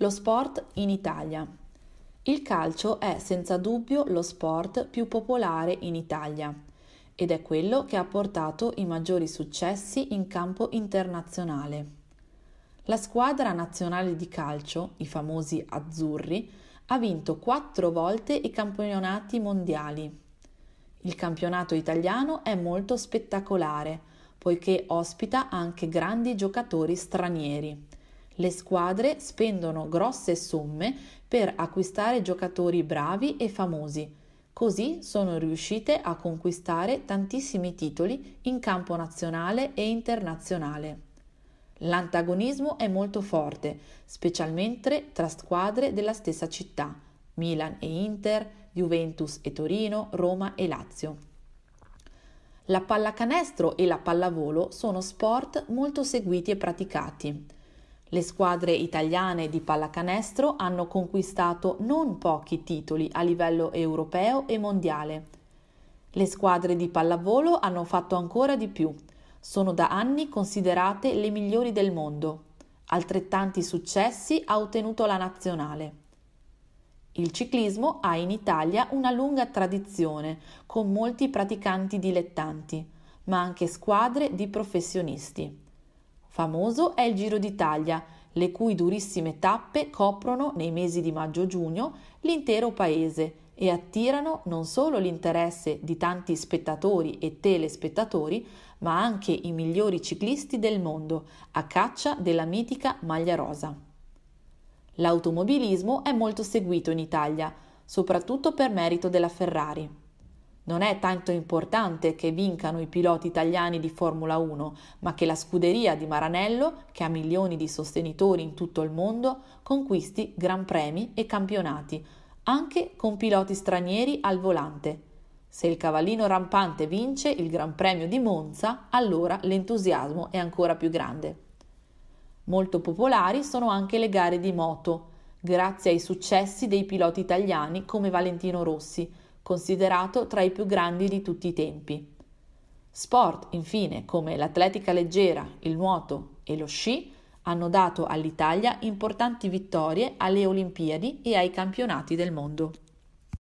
Lo sport in Italia. Il calcio è senza dubbio lo sport più popolare in Italia ed è quello che ha portato i maggiori successi in campo internazionale. La squadra nazionale di calcio, i famosi azzurri, ha vinto quattro volte i campionati mondiali. Il campionato italiano è molto spettacolare, poiché ospita anche grandi giocatori stranieri. Le squadre spendono grosse somme per acquistare giocatori bravi e famosi. Così sono riuscite a conquistare tantissimi titoli in campo nazionale e internazionale. L'antagonismo è molto forte, specialmente tra squadre della stessa città, Milan e Inter, Juventus e Torino, Roma e Lazio. La pallacanestro e la pallavolo sono sport molto seguiti e praticati. Le squadre italiane di pallacanestro hanno conquistato non pochi titoli a livello europeo e mondiale. Le squadre di pallavolo hanno fatto ancora di più. Sono da anni considerate le migliori del mondo. Altrettanti successi ha ottenuto la nazionale. Il ciclismo ha in Italia una lunga tradizione, con molti praticanti dilettanti, ma anche squadre di professionisti. Famoso è il Giro d'Italia, le cui durissime tappe coprono nei mesi di maggio-giugno l'intero paese e attirano non solo l'interesse di tanti spettatori e telespettatori, ma anche i migliori ciclisti del mondo a caccia della mitica maglia rosa. L'automobilismo è molto seguito in Italia, soprattutto per merito della Ferrari. Non è tanto importante che vincano i piloti italiani di Formula 1, ma che la scuderia di Maranello, che ha milioni di sostenitori in tutto il mondo, conquisti gran premi e campionati, anche con piloti stranieri al volante. Se il cavallino rampante vince il Gran Premio di Monza, allora l'entusiasmo è ancora più grande. Molto popolari sono anche le gare di moto, grazie ai successi dei piloti italiani come Valentino Rossi, considerato tra i più grandi di tutti i tempi. Sport, infine, come l'atletica leggera, il nuoto e lo sci, hanno dato all'Italia importanti vittorie alle Olimpiadi e ai campionati del mondo.